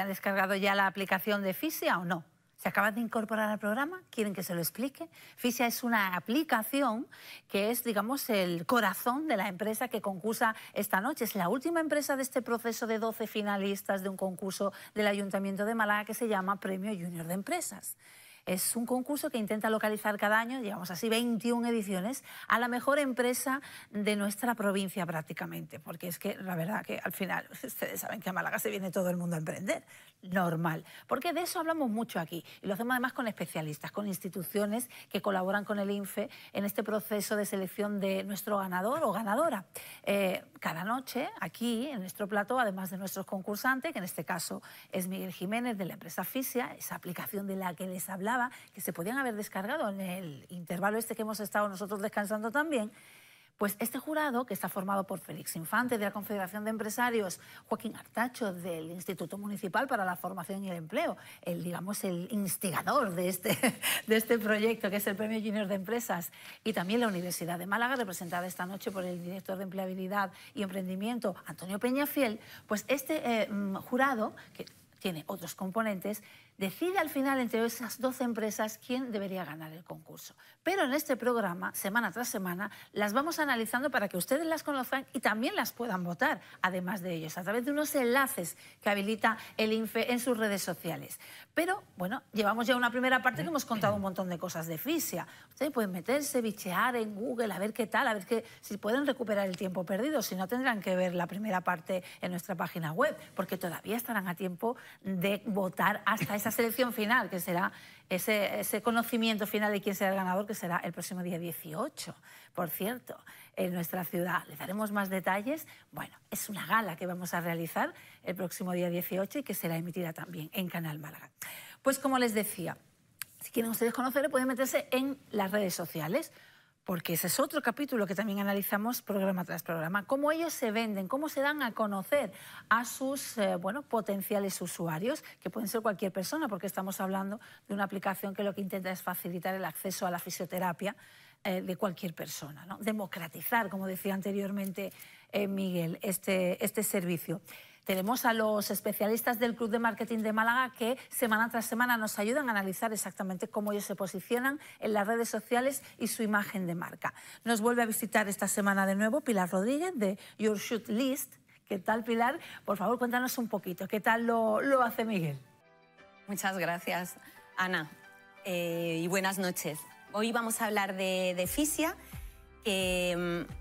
han descargado ya la aplicación de Fisia o no? ¿Se acaban de incorporar al programa? ¿Quieren que se lo explique? Fisia es una aplicación que es, digamos, el corazón de la empresa que concursa esta noche. Es la última empresa de este proceso de 12 finalistas de un concurso del Ayuntamiento de Málaga que se llama Premio Junior de Empresas. Es un concurso que intenta localizar cada año, llevamos así 21 ediciones, a la mejor empresa de nuestra provincia prácticamente, porque es que la verdad que al final ustedes saben que a Málaga se viene todo el mundo a emprender, normal, porque de eso hablamos mucho aquí y lo hacemos además con especialistas, con instituciones que colaboran con el INFE en este proceso de selección de nuestro ganador o ganadora. Eh, cada noche aquí en nuestro plato, además de nuestros concursantes, que en este caso es Miguel Jiménez de la empresa Fisia, esa aplicación de la que les hablaba, que se podían haber descargado en el intervalo este que hemos estado nosotros descansando también. Pues este jurado, que está formado por Félix Infante de la Confederación de Empresarios, Joaquín Artacho del Instituto Municipal para la Formación y el Empleo, el, digamos, el instigador de este, de este proyecto, que es el Premio Junior de Empresas, y también la Universidad de Málaga, representada esta noche por el director de Empleabilidad y Emprendimiento, Antonio Peñafiel, pues este eh, mm, jurado, que tiene otros componentes, decide al final entre esas 12 empresas quién debería ganar el concurso. Pero en este programa, semana tras semana, las vamos analizando para que ustedes las conozcan y también las puedan votar, además de ellos, a través de unos enlaces que habilita el INFE en sus redes sociales. Pero, bueno, llevamos ya una primera parte que hemos contado un montón de cosas de FISIA. Ustedes pueden meterse, bichear en Google, a ver qué tal, a ver qué, si pueden recuperar el tiempo perdido. Si no, tendrán que ver la primera parte en nuestra página web, porque todavía estarán a tiempo de votar hasta esa selección final, que será ese, ese, conocimiento final de quién será el ganador, que será el próximo día 18, por cierto, en nuestra ciudad. Les daremos más detalles. Bueno, es una gala que vamos a realizar el próximo día 18 y que será emitida también en Canal Málaga. Pues como les decía, si quieren ustedes conocerlo, pueden meterse en las redes sociales porque ese es otro capítulo que también analizamos programa tras programa, cómo ellos se venden, cómo se dan a conocer a sus eh, potenciales usuarios, que pueden ser cualquier persona, porque estamos hablando de una aplicación que lo que intenta es facilitar el acceso a la fisioterapia eh, de cualquier persona, democratizar, como decía anteriormente eh, Miguel, este, este servicio. Tenemos a los especialistas del Club de Marketing de Málaga que semana tras semana nos ayudan a analizar exactamente cómo ellos se posicionan en las redes sociales y su imagen de marca. Nos vuelve a visitar esta semana de nuevo Pilar Rodríguez de Your Shoot List. ¿Qué tal, Pilar? Por favor, cuéntanos un poquito. ¿Qué tal lo, hace Miguel? Muchas gracias, Ana. Eh, y buenas noches. Hoy vamos a hablar de, Fisia, mm,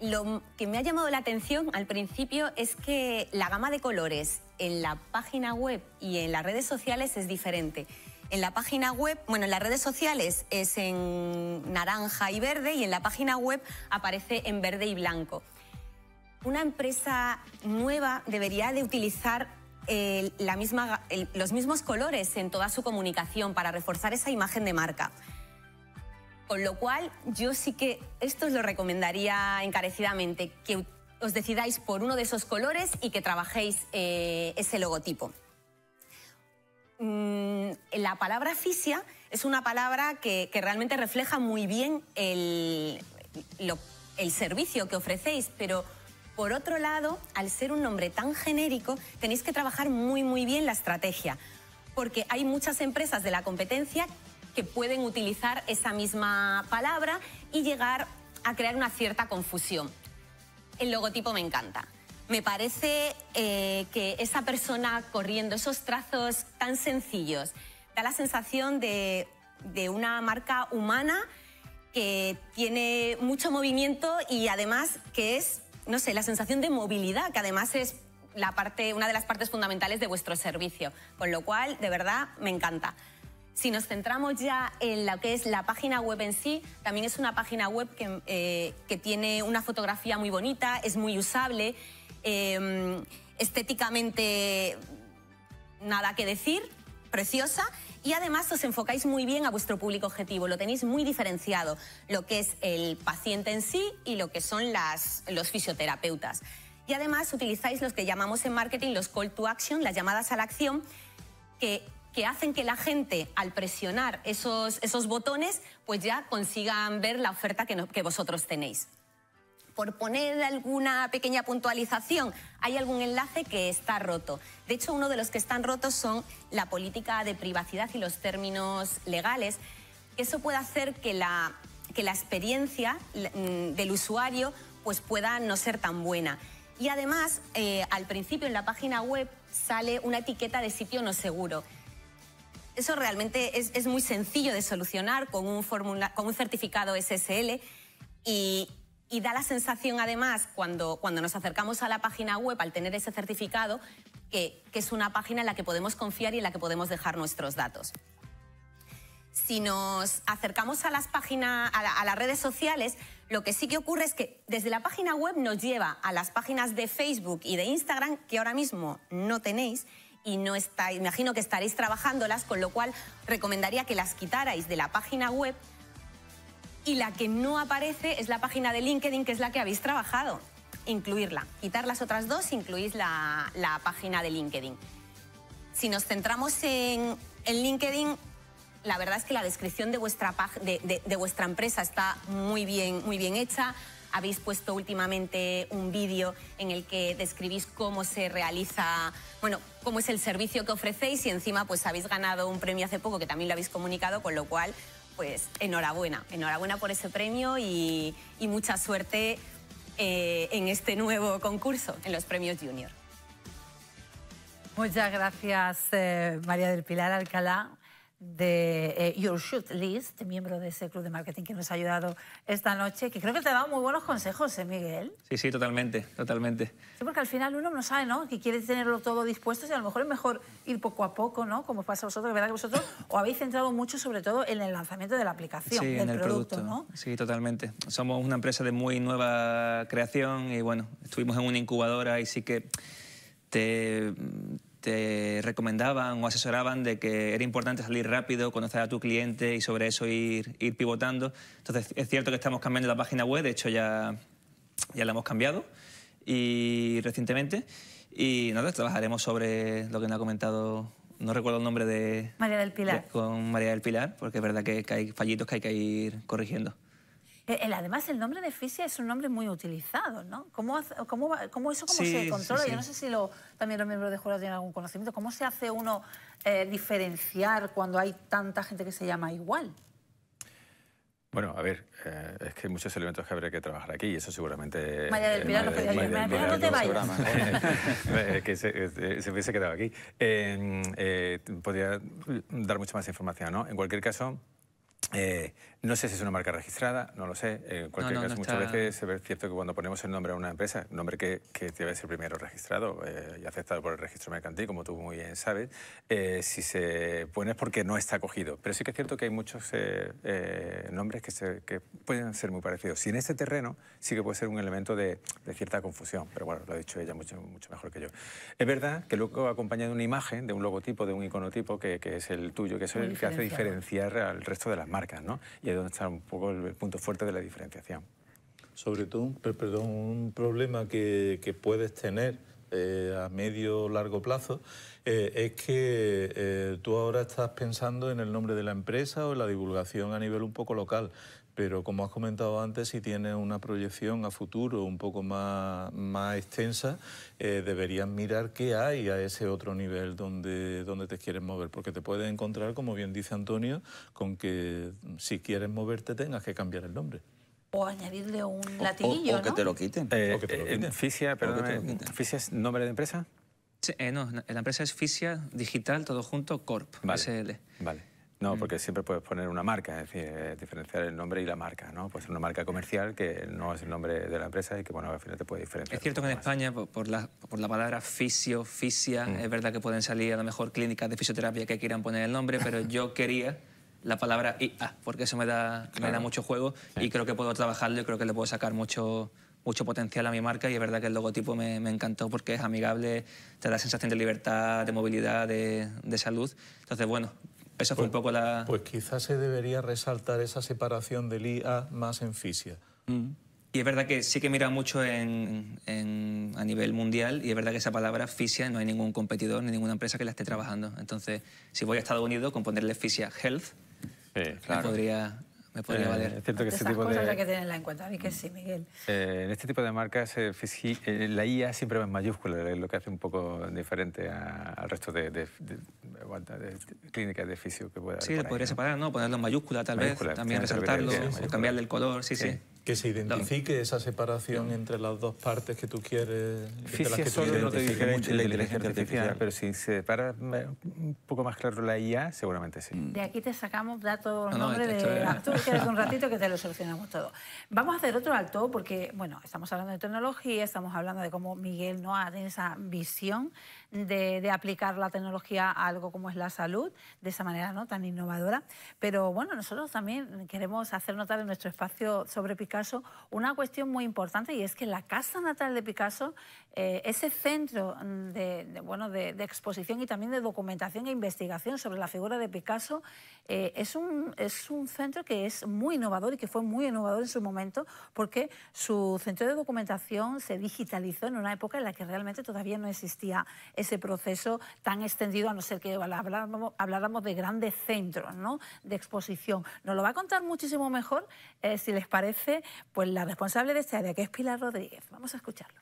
lo que me ha llamado la atención al principio es que la gama de colores en la página web y en las redes sociales es diferente. En la página web, bueno, en las redes sociales es en naranja y verde y en la página web aparece en verde y blanco. Una empresa nueva debería de utilizar eh, los mismos colores en toda su comunicación para reforzar esa imagen de marca. Con lo cual, yo sí que esto os lo recomendaría encarecidamente, que os decidáis por uno de esos colores y que trabajéis eh, ese logotipo. Mm, la palabra fisia es una palabra que, realmente refleja muy bien el, el servicio que ofrecéis, pero por otro lado, al ser un nombre tan genérico, tenéis que trabajar muy, muy bien la estrategia, porque hay muchas empresas de la competencia que pueden utilizar esa misma palabra y llegar a crear una cierta confusión. El logotipo me encanta. Me parece eh, que esa persona corriendo esos trazos tan sencillos da la sensación de, una marca humana que tiene mucho movimiento y además que es, no sé, la sensación de movilidad, que además es una de las partes fundamentales de vuestro servicio. Con lo cual, de verdad, me encanta. Si nos centramos ya en lo que es la página web en sí, también es una página web que, eh, que tiene una fotografía muy bonita, es muy usable, em, estéticamente nada que decir, preciosa. Y además os enfocáis muy bien a vuestro público objetivo, lo tenéis muy diferenciado, lo que es el paciente en sí y lo que son las, los fisioterapeutas. Y además utilizáis los que llamamos en marketing los call to action, las llamadas a la acción, que que hacen que la gente, al presionar esos, esos botones, pues ya consigan ver la oferta que, vosotros tenéis por poner alguna pequeña puntualización, hay algún enlace que está roto. De hecho, uno de los que están rotos son la política de privacidad y los términos legales. Eso puede hacer que la, que la experiencia mm, del usuario pues pueda no ser tan buena. Y además, eh, al principio en la página web sale una etiqueta de sitio no seguro eso realmente es, muy sencillo de solucionar con un, certificado SSL y, da la sensación además cuando, nos acercamos a la página web al tener ese certificado que, es una página en la que podemos confiar y en la que podemos dejar nuestros datos. Si nos acercamos a las páginas, a las redes sociales, lo que sí que ocurre es que desde la página web nos lleva a las páginas de Facebook y de Instagram que ahora mismo no tenéis y no está, imagino que estaréis trabajándolas, con lo cual recomendaría que las quitarais de la página web y la que no aparece es la página de LinkedIn, que es la que habéis trabajado. Incluirla. Quitar las otras dos, incluís la, página de LinkedIn. Si nos centramos en, LinkedIn, la verdad es que la descripción de vuestra, de vuestra empresa está muy bien, muy bien hecha habéis puesto últimamente un vídeo en el que describís cómo se realiza, bueno, cómo es el servicio que ofrecéis y encima pues habéis ganado un premio hace poco que también lo habéis comunicado, con lo cual pues enhorabuena, enhorabuena por ese premio y, mucha suerte eh, en este nuevo concurso, en los premios junior. Muchas gracias, eh, María del Pilar Alcalá de eh, Your Shoot List, miembro de ese club de marketing que nos ha ayudado esta noche, que creo que te ha dado muy buenos consejos, ¿eh, Miguel? Sí, sí, totalmente, totalmente. Sí, porque al final uno no sabe, ¿no? Que quiere tenerlo todo dispuesto y a lo mejor es mejor ir poco a poco, ¿no? Como pasa a vosotros, que verdad que vosotros os habéis centrado mucho sobre todo en el lanzamiento de la aplicación, en el producto, producto, ¿no? Sí, totalmente. Somos una empresa de muy nueva creación y bueno, estuvimos en una incubadora y sí que te te recomendaban o asesoraban de que era importante salir rápido, conocer a tu cliente y sobre eso ir, ir pivotando. Entonces, es cierto que estamos cambiando la página web, de hecho ya, ya la hemos cambiado y recientemente. Y nada, trabajaremos sobre lo que nos ha comentado, no recuerdo el nombre de... María del Pilar. con María del Pilar, porque es verdad que, que hay fallitos que hay que ir corrigiendo. Eh, además, el nombre de Fisia es un nombre muy utilizado, ¿no? ¿Cómo, eso cómo se controla? Yo no sé si también los miembros de jurado tienen algún conocimiento. ¿Cómo se hace uno eh, diferenciar cuando hay tanta gente que se llama igual? Bueno, a ver, eh, es que hay muchos elementos que habría que trabajar aquí y eso seguramente... María del Pilar, no, te vayas. que se, hubiese quedado aquí. podría dar mucha más información, ¿no? En cualquier caso, no sé si es una marca registrada, no lo sé. En cualquier caso, muchas veces veces es cierto que cuando ponemos el nombre a una empresa, nombre que, que debe ser primero registrado eh, y aceptado por el registro mercantil, como tú muy bien sabes, eh, si se pone es porque no está acogido. Pero sí que es cierto que hay muchos eh, nombres que, se, pueden ser muy parecidos. Y en este terreno sí que puede ser un elemento de, cierta confusión, pero bueno, lo ha dicho ella mucho, mucho mejor que yo. Es verdad que luego acompaña de una imagen, de un logotipo, de un iconotipo, que, es el tuyo, que es el que hace diferenciar al resto de las marcas, ¿no? y es donde está un poco el, punto fuerte de la diferenciación. Sobre todo, perdón, un problema que, puedes tener eh, a medio o largo plazo eh, es que eh, tú ahora estás pensando en el nombre de la empresa o en la divulgación a nivel un poco local pero como has comentado antes, si tienes una proyección a futuro un poco más, más extensa, eh, deberías mirar qué hay a ese otro nivel donde, donde te quieres mover, porque te puedes encontrar, como bien dice Antonio, con que si quieres moverte tengas que cambiar el nombre. O añadirle un latiguillo, o, que ¿no? te lo quiten. Eh, o que te lo eh, quiten. Fisia, perdón, es nombre de empresa? Sí, no, la empresa es Fisia Digital, todo junto, Corp, vale. SL. Vale. No, mm. porque siempre puedes poner una marca, es decir, eh, diferenciar el nombre y la marca, ¿no? Pues una marca comercial que no es el nombre de la empresa y que, bueno, al final te puede diferenciar. Es cierto que en España, por la, por la palabra fisio, fisia, mm. es verdad que pueden salir a lo mejor clínicas de fisioterapia que quieran poner el nombre, pero yo quería la palabra IA, porque eso me da, me da mucho juego y creo que puedo trabajarlo y creo que le puedo sacar mucho, mucho potencial a mi marca y es verdad que el logotipo me, me, encantó porque es amigable, te da sensación de libertad, de movilidad, de, de salud. Entonces, bueno, esa fue un pues, poco la... Pues quizás se debería resaltar esa separación del IA más en fisia. Mm. Y es verdad que sí que mira mucho en, a nivel mundial y es verdad que esa palabra fisia no hay ningún competidor ni ninguna empresa que la esté trabajando. Entonces, si voy a Estados Unidos con ponerle fisia health, podría me podría eh, valer. Es cierto que este tipo cosas de... hay que tenerla en cuenta, a que sí, Miguel. Eh, en este tipo de marcas, eh, la IA siempre va en mayúsculas es lo que hace un poco diferente al resto de, clínicas de fisio que pueda Sí, podría separar, ¿no? Ponerlo en mayúscula tal vez, también resaltarlo, cambiarle el color, sí. sí que se identifique esa separación entre las dos partes que tú quieres. Sí, sí, no te mucho la inteligencia, artificial, pero si se para un poco más claro la IA, seguramente sí. De aquí te sacamos datos, nombre de ¿eh? actores un ratito que te lo solucionamos todo. Vamos a hacer otro alto porque, bueno, estamos hablando de tecnología, estamos hablando de cómo Miguel no ha esa visión de, aplicar la tecnología a algo como es la salud, de esa manera ¿no? tan innovadora. Pero bueno, nosotros también queremos hacer notar en nuestro espacio sobre Picasso una cuestión muy importante y es que la casa natal de Picasso eh, ese centro mm, de, bueno, de, exposición y también de documentación e investigación sobre la figura de Picasso eh, es, un, es un centro que es muy innovador y que fue muy innovador en su momento porque su centro de documentación se digitalizó en una época en la que realmente todavía no existía ese proceso tan extendido, a no ser que habláramos, de grandes centros de exposición. Nos lo va a contar muchísimo mejor, eh, si les parece, pues la responsable de esta área, que es Pilar Rodríguez. Vamos a escucharlo.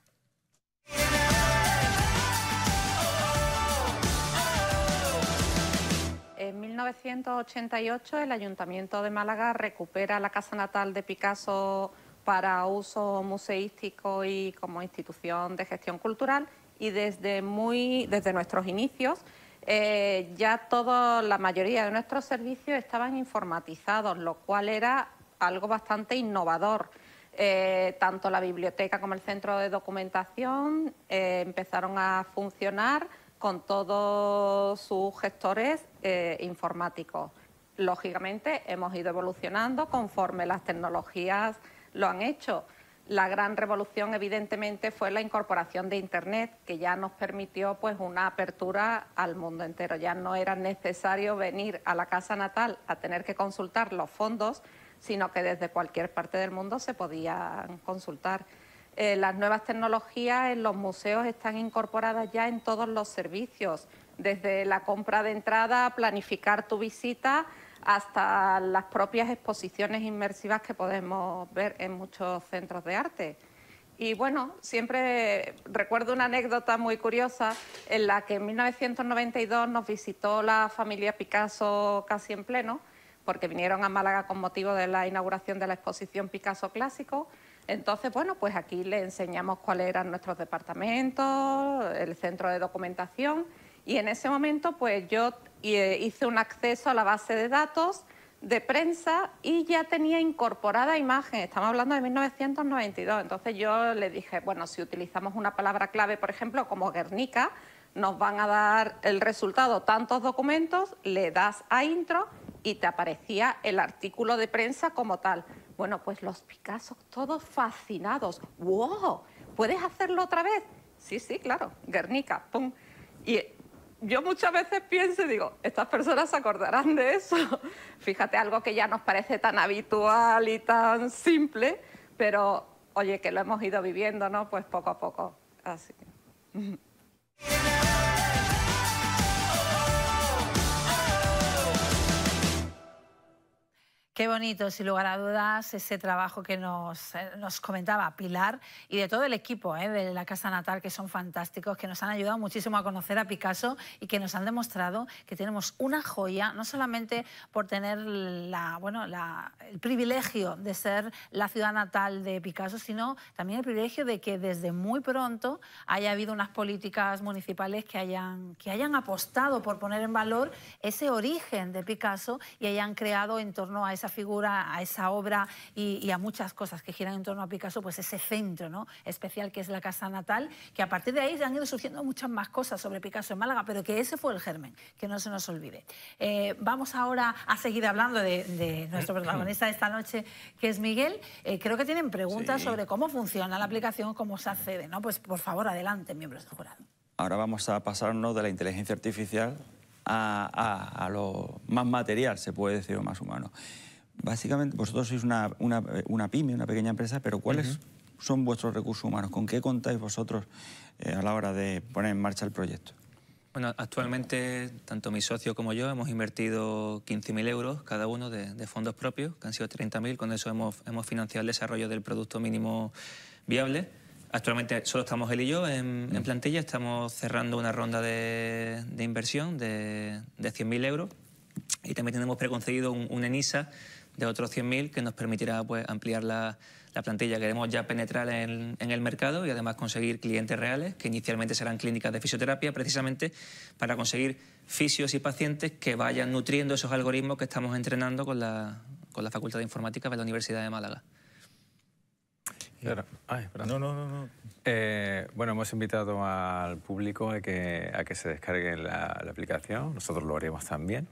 En 1988 el Ayuntamiento de Málaga recupera la casa natal de Picasso para uso museístico y como institución de gestión cultural y desde, muy, desde nuestros inicios eh, ya toda la mayoría de nuestros servicios estaban informatizados, lo cual era algo bastante innovador. Eh, tanto la biblioteca como el centro de documentación eh, empezaron a funcionar con todos sus gestores eh, informáticos. Lógicamente hemos ido evolucionando conforme las tecnologías lo han hecho. La gran revolución, evidentemente, fue la incorporación de Internet, que ya nos permitió pues, una apertura al mundo entero. Ya no era necesario venir a la casa natal a tener que consultar los fondos, sino que desde cualquier parte del mundo se podían consultar. Eh, las nuevas tecnologías en los museos están incorporadas ya en todos los servicios, desde la compra de entrada, planificar tu visita, hasta las propias exposiciones inmersivas que podemos ver en muchos centros de arte. Y bueno, siempre recuerdo una anécdota muy curiosa en la que en 1992 nos visitó la familia Picasso casi en pleno porque vinieron a Málaga con motivo de la inauguración de la exposición Picasso Clásico. Entonces, bueno, pues aquí le enseñamos cuáles eran nuestros departamentos, el centro de documentación y en ese momento pues yo eh, hice un acceso a la base de datos de prensa y ya tenía incorporada imagen, estamos hablando de 1992, entonces yo le dije, bueno, si utilizamos una palabra clave, por ejemplo, como Guernica, nos van a dar el resultado tantos documentos, le das a intro y te aparecía el artículo de prensa como tal. Bueno, pues los Picasso, todos fascinados. ¡Wow! ¿Puedes hacerlo otra vez? Sí, sí, claro. Guernica, pum. Y yo muchas veces pienso y digo, estas personas se acordarán de eso. Fíjate, algo que ya nos parece tan habitual y tan simple, pero oye, que lo hemos ido viviendo, ¿no? Pues poco a poco. Así Qué bonito, sin lugar a dudas, ese trabajo que nos, eh, comentaba Pilar y de todo el equipo eh, de la Casa Natal, que son fantásticos, que nos han ayudado muchísimo a conocer a Picasso y que nos han demostrado que tenemos una joya, no solamente por tener la, bueno, el privilegio de ser la ciudad natal de Picasso, sino también el privilegio de que desde muy pronto haya habido unas políticas municipales que hayan, que hayan apostado por poner en valor ese origen de Picasso y hayan creado en torno a esa figura, a esa obra y, a muchas cosas que giran en torno a Picasso, pues ese centro ¿no? especial que es la casa natal, que a partir de ahí han ido surgiendo muchas más cosas sobre Picasso en Málaga, pero que ese fue el germen, que no se nos olvide. Eh, vamos ahora a seguir hablando de, nuestro protagonista de esta noche, que es Miguel. Eh, creo que tienen preguntas sobre cómo funciona la aplicación, cómo se accede. ¿no? Pues por favor, adelante, miembros del jurado. Ahora vamos a pasarnos de la inteligencia artificial a, a, lo más material, se puede decir, o más humano básicamente vosotros sois eh, una, pyme, una pequeña empresa, pero ¿cuáles son vuestros recursos humanos? ¿Con qué contáis vosotros eh, a la hora de poner en marcha el proyecto? Bueno, actualmente tanto mi socio como yo hemos invertido 15.000 euros cada uno de, fondos propios, que han sido 30.000, con eso hemos, financiado el desarrollo del producto mínimo viable. Actualmente solo estamos él y yo en, mm. plantilla, estamos cerrando una ronda de, inversión de, de 100.000 euros y también tenemos preconcedido un, un ENISA de otros 100.000 que nos permitirá pues, ampliar la, la plantilla. Queremos ya penetrar en, en, el mercado y además conseguir clientes reales, que inicialmente serán clínicas de fisioterapia, precisamente para conseguir fisios y pacientes que vayan nutriendo esos algoritmos que estamos entrenando con la, con la Facultad de Informática de la Universidad de Málaga no, no, no. Eh, bueno, hemos invitado al público a que, se descargue la, aplicación. Nosotros lo haremos también.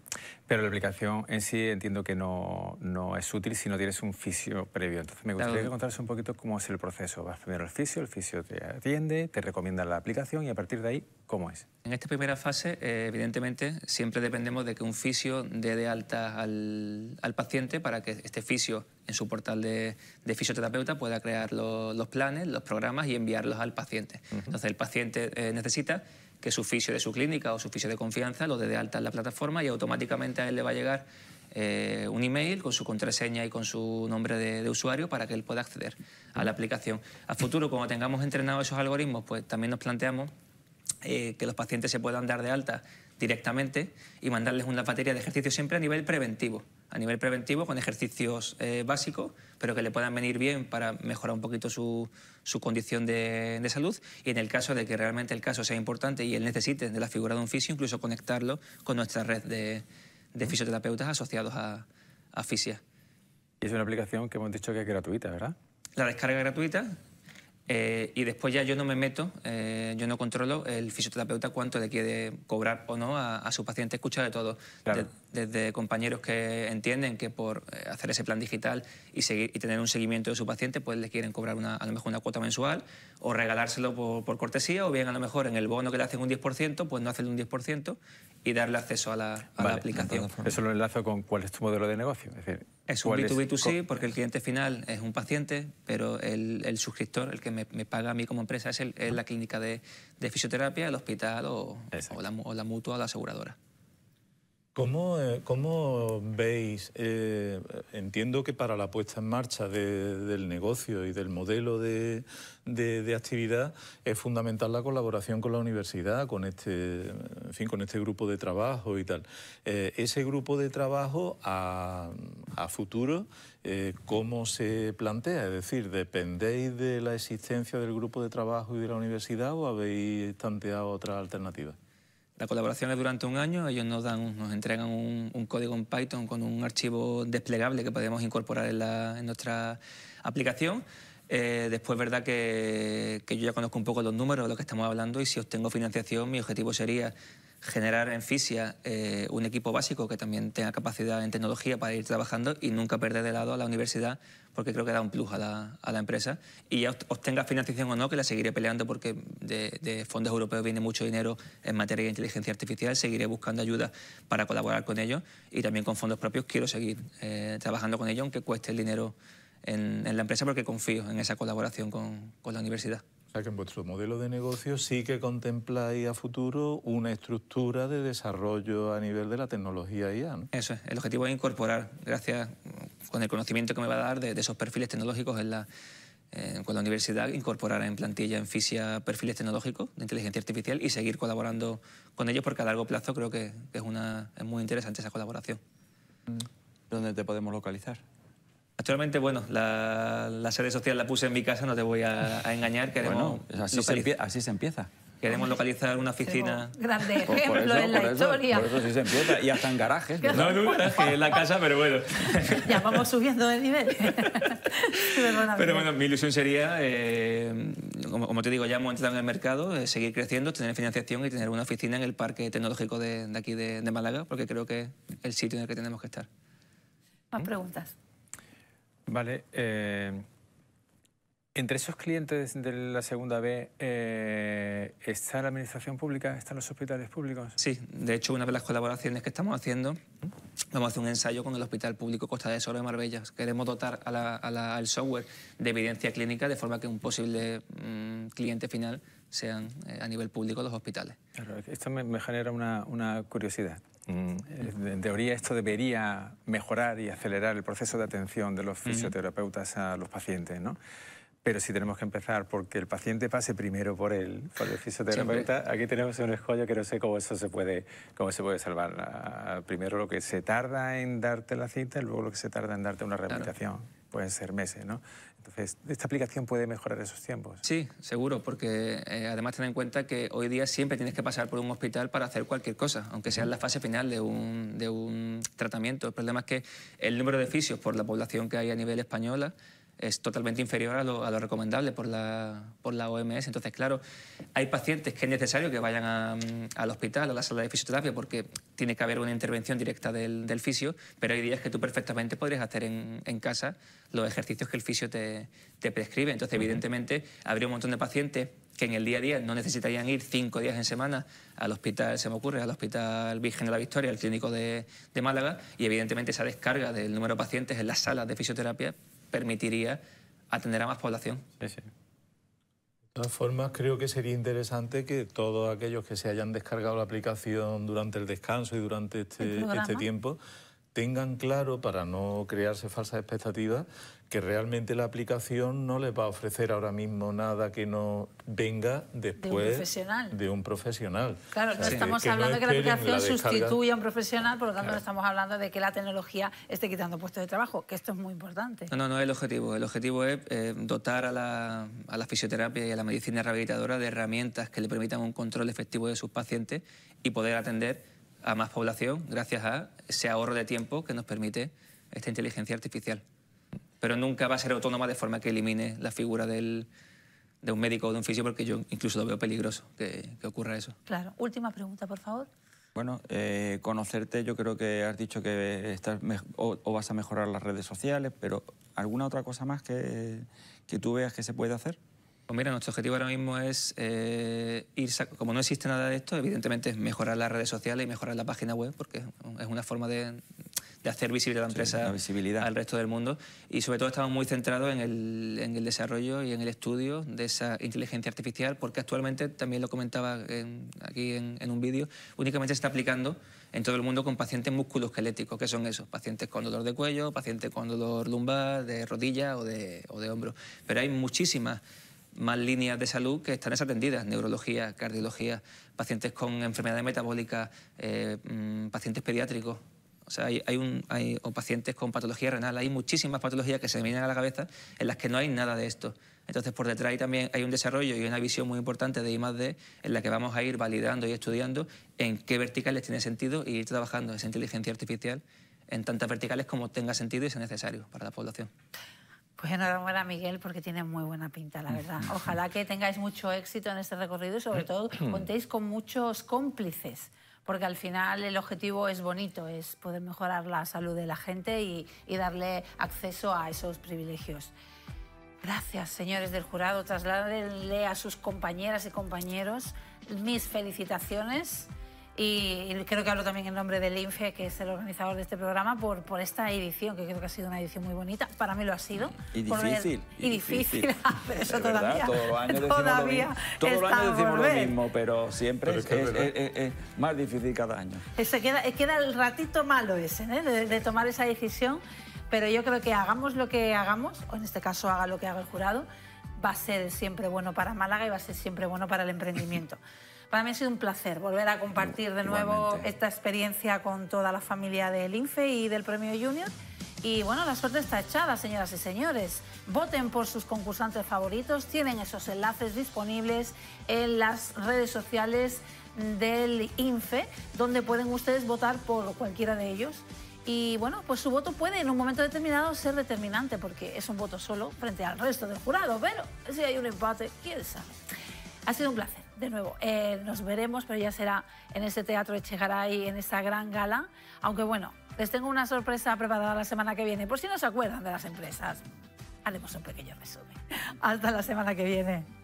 Pero la aplicación en sí entiendo que no, es útil si no tienes un fisio previo. Entonces, me gustaría que contaras un poquito cómo es el proceso. Vas primero al fisio, el fisio te atiende, te recomienda la aplicación y a partir de ahí, ¿cómo es? En esta primera fase, eh, evidentemente, siempre dependemos de que un fisio dé de alta al, al paciente para que este fisio en su portal de, fisioterapeuta pueda crear los planes, los programas y enviarlos al paciente. Entonces el paciente eh, necesita que su fisio de su clínica o su fisio de confianza lo dé de alta en la plataforma y automáticamente a él le va a llegar eh, un email con su contraseña y con su nombre de, usuario para que él pueda acceder a la aplicación. A futuro, cuando tengamos entrenado esos algoritmos, pues también nos planteamos eh, que los pacientes se puedan dar de alta directamente y mandarles una batería de ejercicio siempre a nivel preventivo. A nivel preventivo con ejercicios eh, básicos, pero que le puedan venir bien para mejorar un poquito su, condición de, salud. Y en el caso de que realmente el caso sea importante y él necesite de la figura de un fisio, incluso conectarlo con nuestra red de, de fisioterapeutas asociados a, a Fisia. Y es una aplicación que hemos dicho que es gratuita, ¿verdad? La descarga gratuita, eh, y después ya yo no me meto, eh, yo no controlo el fisioterapeuta cuánto le quiere cobrar o no a, su paciente. Escucha de todo, desde compañeros que entienden que por eh, hacer ese plan digital y, seguir, y tener un seguimiento de su paciente, pues le quieren cobrar a lo mejor una cuota mensual o regalárselo por, cortesía o bien a lo mejor en el bono que le hacen un 10%, pues no hacerle un 10% y darle acceso a la, la aplicación. Eso lo enlazo con cuál es tu modelo de negocio. Es decir, es un B2B2C porque el cliente final es un paciente, pero el, suscriptor, el que me, paga a mí como empresa, es, el, la clínica de, fisioterapia, el hospital o, la, o la mutua o la aseguradora. Eh, ¿Cómo, veis, eh, entiendo que para la puesta en marcha del negocio y del modelo de, actividad es fundamental la colaboración con la universidad, con este, fin, con este grupo de trabajo y tal. Eh, ese grupo de trabajo a, futuro, ¿cómo se plantea? Es decir, ¿dependéis de la existencia del grupo de trabajo y de la universidad o habéis planteado otras alternativas? La colaboración es durante un año, ellos nos, dan, nos entregan un, código en Python con un archivo desplegable que podemos incorporar en, nuestra aplicación. Eh, después, verdad que, yo ya conozco un poco los números de lo que estamos hablando y si obtengo financiación, mi objetivo sería generar en FISIA eh, un equipo básico que también tenga capacidad en tecnología para ir trabajando y nunca perder de lado a la universidad porque creo que da un plus a la, a la empresa. Y ya obtenga financiación o no, que la seguiré peleando porque de, fondos europeos viene mucho dinero en materia de inteligencia artificial, seguiré buscando ayuda para colaborar con ellos y también con fondos propios quiero seguir eh, trabajando con ellos, aunque cueste el dinero en, la empresa, porque confío en esa colaboración con la universidad sea que en vuestro modelo de negocio sí que contempláis a futuro una estructura de desarrollo a nivel de la tecnología IA, ¿no? Eso es, el objetivo es incorporar, gracias con el conocimiento que me va a dar de, esos perfiles tecnológicos la, eh, con la universidad, incorporar en plantilla, en FISIA, perfiles tecnológicos de inteligencia artificial y seguir colaborando con ellos porque a largo plazo creo que, es, una, es muy interesante esa colaboración. ¿Dónde te podemos localizar? Actualmente, bueno, la, la, sede social la puse en mi casa, no te voy a, engañar. Queremos bueno, así, se empieza. Queremos localizar una oficina. Grande pues ejemplo en la historia. Por eso sí se empieza. Y hasta en garajes. No, en en la casa, pero bueno. Ya vamos subiendo de nivel. pero bueno, mi ilusión sería, eh, como, te digo, ya hemos entrado en el mercado, eh, seguir creciendo, tener financiación y tener una oficina en el Parque Tecnológico de, aquí de, de, Málaga, porque creo que es el sitio en el que tenemos que estar. Más preguntas. Vale. Eh, entre esos clientes de la segunda B, eh, ¿está la administración pública? ¿Están los hospitales públicos? Sí, de hecho, una de las colaboraciones que estamos haciendo, vamos a hacer un ensayo con el Hospital Público Costa de Soro de Marbella. Queremos dotar al software de evidencia clínica de forma que un posible mm, cliente final sean eh, a nivel público los hospitales. esto me, genera una curiosidad. Eh, en teoría esto debería mejorar y acelerar el proceso de atención de los fisioterapeutas a los pacientes, ¿no? Pero si tenemos que empezar porque el paciente pase primero por el, por el fisioterapeuta, aquí tenemos un escollo que no sé cómo eso se puede, cómo se puede salvar. Ah, primero lo que se tarda en darte la cita y luego lo que se tarda en darte una rehabilitación pueden ser meses, ¿no? Entonces, ¿esta aplicación puede mejorar esos tiempos? Sí, seguro, porque eh, además ten en cuenta que hoy día siempre tienes que pasar por un hospital para hacer cualquier cosa, aunque sea en la fase final de un, de un tratamiento. El problema es que el número de fisios por la población que hay a nivel española es totalmente inferior a lo, recomendable por la, OMS. Entonces, claro, hay pacientes que es necesario que vayan mm, al hospital, a la sala de fisioterapia, porque tiene que haber una intervención directa del, fisio, pero hay días que tú perfectamente podrías hacer en, casa los ejercicios que el fisio te, prescribe. Entonces, evidentemente, habría un montón de pacientes que en el día a día no necesitarían ir cinco días en semana al hospital, se me ocurre, al Hospital Virgen de la Victoria, al Clínico de Málaga, y evidentemente esa descarga del número de pacientes en las salas de fisioterapia permitiría atender a más población. Sí, De todas formas, creo que sería interesante que todos aquellos que se hayan descargado la aplicación durante el descanso y durante este, este tiempo tengan claro, para no crearse falsas expectativas, que realmente la aplicación no les va a ofrecer ahora mismo nada que no venga después de un profesional. Claro, no estamos hablando de que la aplicación sustituya a un profesional, por lo tanto no estamos hablando de que la tecnología esté quitando puestos de trabajo, que esto es muy importante. No, no, no es el objetivo. El objetivo es eh, dotar a la, a la fisioterapia y a la medicina rehabilitadora de herramientas que le permitan un control efectivo de sus pacientes y poder atender a más población gracias a ese ahorro de tiempo que nos permite esta inteligencia artificial. Pero nunca va a ser autónoma de forma que elimine la figura de un médico o de un fisio, porque yo incluso lo veo peligroso que, ocurra eso. Claro. Última pregunta, por favor. Bueno, eh, conocerte, yo creo que has dicho que estás o, vas a mejorar las redes sociales, pero ¿alguna otra cosa más que tú veas que se puede hacer? Pues mira, nuestro objetivo ahora mismo es eh, ir, como no existe nada de esto, evidentemente es mejorar las redes sociales y mejorar la página web, porque es una forma de, hacer visible a la empresa al resto del mundo. Y sobre todo estamos muy centrados en el, en el, desarrollo y en el estudio de esa inteligencia artificial, porque actualmente, también lo comentaba aquí en, un vídeo, únicamente se está aplicando en todo el mundo con pacientes musculoesqueléticos, que son esos, pacientes con dolor de cuello, pacientes con dolor lumbar, de rodilla o de, o de hombro. Pero hay muchísimas más líneas de salud que están desatendidas, neurología, cardiología, pacientes con enfermedades metabólicas, eh, mm, pacientes pediátricos, o sea, hay, pacientes con patología renal, hay muchísimas patologías que se vienen a la cabeza en las que no hay nada de esto. Entonces, por detrás hay también hay un desarrollo y una visión muy importante de I+.D. en la que vamos a ir validando y estudiando en qué verticales tiene sentido y ir trabajando esa inteligencia artificial en tantas verticales como tenga sentido y sea necesario para la población. Pues enhorabuena, Miguel, porque tiene muy buena pinta, la verdad. Ojalá que tengáis mucho éxito en este recorrido y sobre todo contéis con muchos cómplices, porque al final el objetivo es bonito, es poder mejorar la salud de la gente y, y darle acceso a esos privilegios. Gracias, señores del jurado. Trasládenle a sus compañeras y compañeros mis felicitaciones y creo que hablo también en nombre del INFE, que es el organizador de este programa, por, por esta edición, que creo que ha sido una edición muy bonita. Para mí lo ha sido. Y difícil. y, difícil, pero eso todavía. todos los años decimos, lo mismo, pero siempre es, más difícil cada año. Se queda, eh, queda el ratito malo ese, ¿eh? de, de tomar esa decisión. Pero yo creo que hagamos lo que hagamos, o en este caso haga lo que haga el jurado, va a ser siempre bueno para Málaga y va a ser siempre bueno para el emprendimiento. Para mí ha sido un placer volver a compartir de nuevo esta experiencia con toda la familia del INFE y del Premio Junior. Y bueno, la suerte está echada, señoras y señores. Voten por sus concursantes favoritos. Tienen esos enlaces disponibles en las redes sociales del INFE, donde pueden ustedes votar por cualquiera de ellos. Y bueno, pues su voto puede en un momento determinado ser determinante, porque es un voto solo frente al resto del jurado. Pero si hay un empate, quién sabe. Ha sido un placer de nuevo, eh, nos veremos, pero ya será en ese teatro de Chegaray, en esa gran gala. Aunque bueno, les tengo una sorpresa preparada la semana que viene, por si no se acuerdan de las empresas. Haremos un pequeño resumen. Hasta la semana que viene.